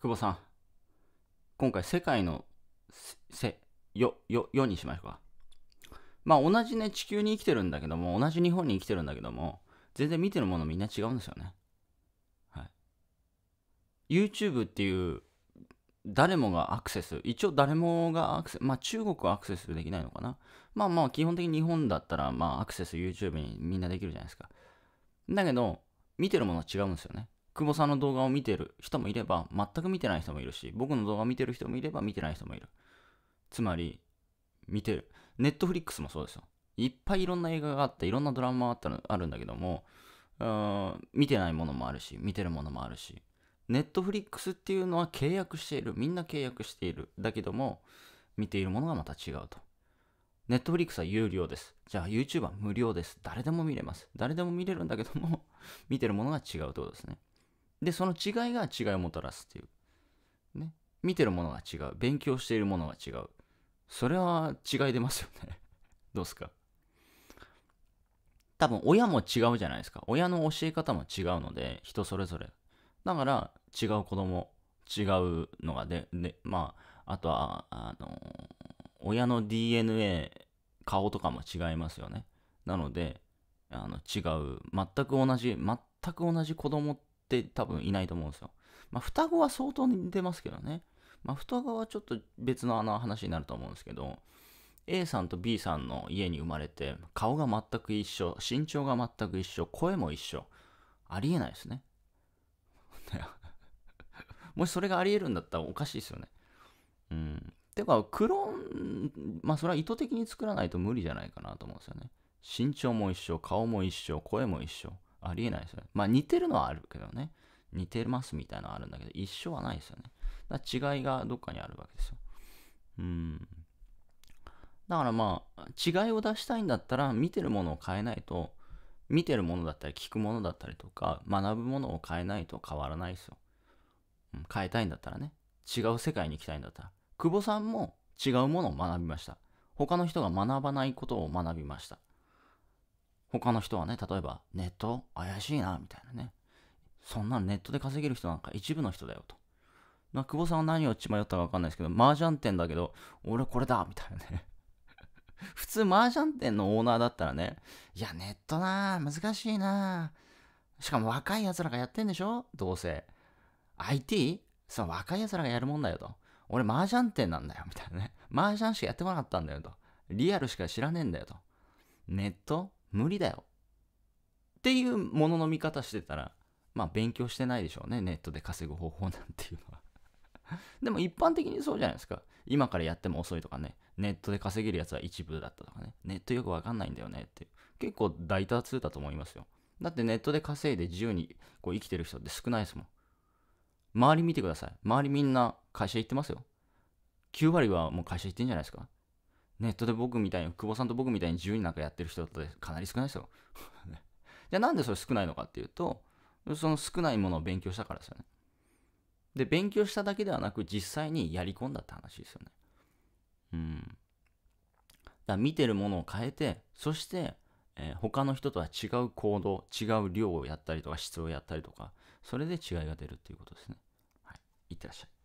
久保さん、今回世界のせ、よ、よ、よにしましょうか。まあ同じね、地球に生きてるんだけども、同じ日本に生きてるんだけども、全然見てるものみんな違うんですよね。はい。YouTube っていう、誰もがアクセス、一応誰もがアクセス、まあ中国はアクセスできないのかな。まあまあ基本的に日本だったら、まあアクセス YouTube にみんなできるじゃないですか。だけど、見てるものは違うんですよね。久保さんの動画を見てる人もいれば、全く見てない人もいるし、僕の動画を見てる人もいれば、見てない人もいる。つまり、見てる。ネットフリックスもそうですよ。いっぱいいろんな映画があって、いろんなドラマがああるんだけども、見てないものもあるし、見てるものもあるし、ネットフリックスっていうのは契約している。みんな契約している。だけども、見ているものがまた違うと。ネットフリックスは有料です。じゃあ YouTube は無料です。誰でも見れます。誰でも見れるんだけども 見てるものが違うってことですね。で、その違いが違いをもたらすっていう。ね。見てるものが違う。勉強しているものが違う。それは違い出ますよね どうすか多分親も違うじゃないですか。親の教え方も違うので、人それぞれ。だから違う子供、違うのがで、で、まあ、あとは、あの親の DNA、顔とかも違いますよね。なので、あの違う、全く同じ、全く同じ子供って多分いないと思うんですよ。まあ、双子は相当似てますけどね。まあ、双子はちょっと別のの話になると思うんですけど、A さんと B さんの家に生まれて、顔が全く一緒、身長が全く一緒、声も一緒。ありえないですね。もしそれがありえるんだったらおかしいですよね。うん。てか、クローン、まあそれは意図的に作らないと無理じゃないかなと思うんですよね。身長も一緒、顔も一緒、声も一緒。ありえないですよね。まあ似てるのはあるけどね。似てますみたいなのはあるんだけど、一緒はないですよね。だ違いがどっかにあるわけですよ。うん。だからまあ、違いを出したいんだったら、見てるものを変えないと、見てるものだったり、聞くものだったりとか、学ぶものを変えないと変わらないですよ。うん、変えたいんだったらね。違う世界に行きたいんだったら。久保さんも違うものを学びました。他の人が学ばないことを学びました。他の人はね、例えばネット怪しいな、みたいなね。そんなネットで稼げる人なんか一部の人だよと。な久保さんは何を血迷ったか分かんないですけど、麻雀店だけど、俺これだみたいなね。普通麻雀店のオーナーだったらね、いや、ネットな難しいなしかも若い奴らがやってんでしょどうせ。IT? その若い奴らがやるもんだよと。俺麻雀店なんだよみたいなね。麻雀しかやってこなかったんだよと。リアルしか知らねえんだよと。ネット無理だよ。っていうものの見方してたら、まあ勉強してないでしょうね。ネットで稼ぐ方法なんていうのは でも一般的にそうじゃないですか。今からやっても遅いとかね。ネットで稼げるやつは一部だったとかね。ネットよくわかんないんだよねって結構大多数だと思いますよ。だってネットで稼いで自由にこう生きてる人って少ないですもん。周り見てください。周りみんな会社行ってますよ。9割はもう会社行ってんじゃないですか。ネットで僕みたいに、久保さんと僕みたいに自由になんかやってる人ってかなり少ないですよ。じゃあなんでそれ少ないのかっていうと、その少ないものを勉強したからですよね。で、勉強しただけではなく、実際にやり込んだって話ですよね。うん。だ見てるものを変えて、そして、えー、他の人とは違う行動、違う量をやったりとか、質をやったりとか、それで違いが出るっていうことですね。はい。いってらっしゃい。